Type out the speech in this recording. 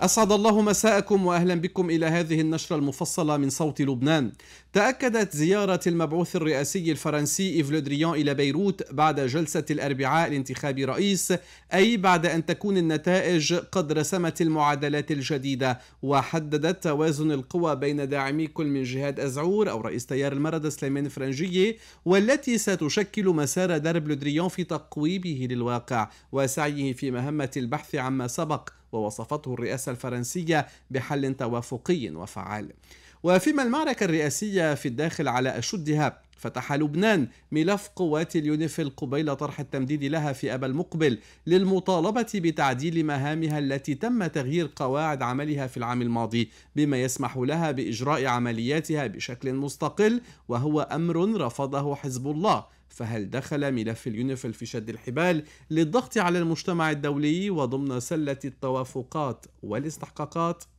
أسعد الله مساءكم وأهلا بكم إلى هذه النشرة المفصلة من صوت لبنان تأكدت زيارة المبعوث الرئاسي الفرنسي إيف لودريان إلى بيروت بعد جلسة الأربعاء لانتخاب رئيس أي بعد أن تكون النتائج قد رسمت المعادلات الجديدة وحددت توازن القوى بين داعمي كل من جهاد أزعور أو رئيس تيار المرض سليمان فرنجية والتي ستشكل مسار درب لودريان في تقويبه للواقع وسعيه في مهمة البحث عما سبق ووصفته الرئاسة الفرنسية بحل توافقي وفعال وفيما المعركة الرئاسية في الداخل على أشدها فتح لبنان ملف قوات اليونيفيل قبيل طرح التمديد لها في أبا المقبل للمطالبة بتعديل مهامها التي تم تغيير قواعد عملها في العام الماضي بما يسمح لها بإجراء عملياتها بشكل مستقل وهو أمر رفضه حزب الله فهل دخل ملف اليونيفيل في شد الحبال للضغط على المجتمع الدولي وضمن سلة التوافقات والاستحقاقات؟